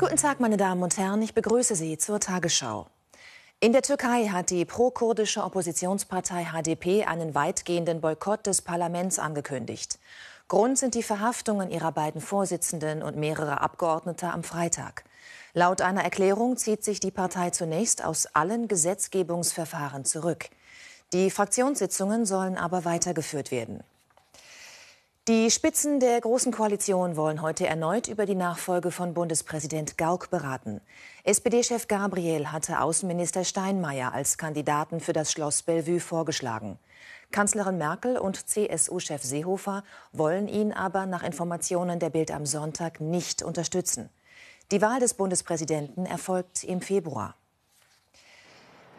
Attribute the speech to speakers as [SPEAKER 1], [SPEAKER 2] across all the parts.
[SPEAKER 1] Guten Tag, meine Damen und Herren, ich begrüße Sie zur Tagesschau. In der Türkei hat die prokurdische Oppositionspartei HDP einen weitgehenden Boykott des Parlaments angekündigt. Grund sind die Verhaftungen ihrer beiden Vorsitzenden und mehrerer Abgeordneter am Freitag. Laut einer Erklärung zieht sich die Partei zunächst aus allen Gesetzgebungsverfahren zurück. Die Fraktionssitzungen sollen aber weitergeführt werden. Die Spitzen der Großen Koalition wollen heute erneut über die Nachfolge von Bundespräsident Gauck beraten. SPD-Chef Gabriel hatte Außenminister Steinmeier als Kandidaten für das Schloss Bellevue vorgeschlagen. Kanzlerin Merkel und CSU-Chef Seehofer wollen ihn aber nach Informationen der Bild am Sonntag nicht unterstützen. Die Wahl des Bundespräsidenten erfolgt im Februar.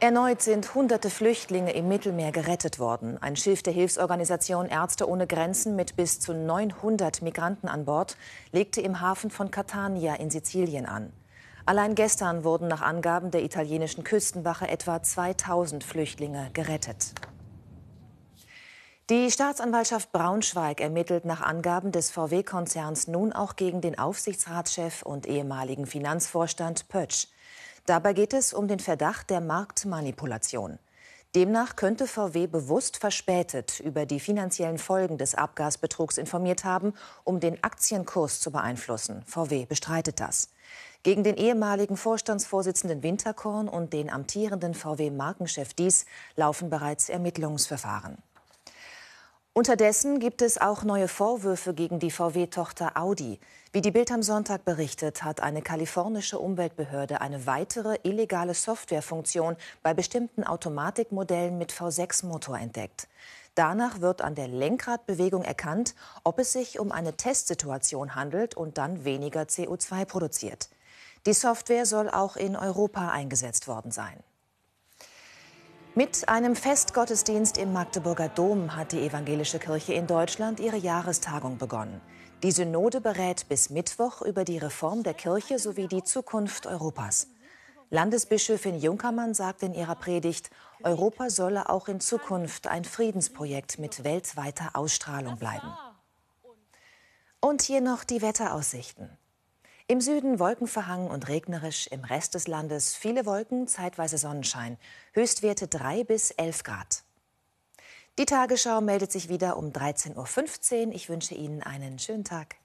[SPEAKER 1] Erneut sind hunderte Flüchtlinge im Mittelmeer gerettet worden. Ein Schiff der Hilfsorganisation Ärzte ohne Grenzen mit bis zu 900 Migranten an Bord legte im Hafen von Catania in Sizilien an. Allein gestern wurden nach Angaben der italienischen Küstenwache etwa 2000 Flüchtlinge gerettet. Die Staatsanwaltschaft Braunschweig ermittelt nach Angaben des VW-Konzerns nun auch gegen den Aufsichtsratschef und ehemaligen Finanzvorstand Pötsch. Dabei geht es um den Verdacht der Marktmanipulation. Demnach könnte VW bewusst verspätet über die finanziellen Folgen des Abgasbetrugs informiert haben, um den Aktienkurs zu beeinflussen. VW bestreitet das. Gegen den ehemaligen Vorstandsvorsitzenden Winterkorn und den amtierenden VW-Markenchef Dies laufen bereits Ermittlungsverfahren. Unterdessen gibt es auch neue Vorwürfe gegen die VW-Tochter Audi. Wie die Bild am Sonntag berichtet, hat eine kalifornische Umweltbehörde eine weitere illegale Softwarefunktion bei bestimmten Automatikmodellen mit V6-Motor entdeckt. Danach wird an der Lenkradbewegung erkannt, ob es sich um eine Testsituation handelt und dann weniger CO2 produziert. Die Software soll auch in Europa eingesetzt worden sein. Mit einem Festgottesdienst im Magdeburger Dom hat die Evangelische Kirche in Deutschland ihre Jahrestagung begonnen. Die Synode berät bis Mittwoch über die Reform der Kirche sowie die Zukunft Europas. Landesbischöfin Junkermann sagt in ihrer Predigt, Europa solle auch in Zukunft ein Friedensprojekt mit weltweiter Ausstrahlung bleiben. Und hier noch die Wetteraussichten. Im Süden wolkenverhangen und regnerisch, im Rest des Landes viele Wolken, zeitweise Sonnenschein. Höchstwerte 3 bis 11 Grad. Die Tagesschau meldet sich wieder um 13.15 Uhr. Ich wünsche Ihnen einen schönen Tag.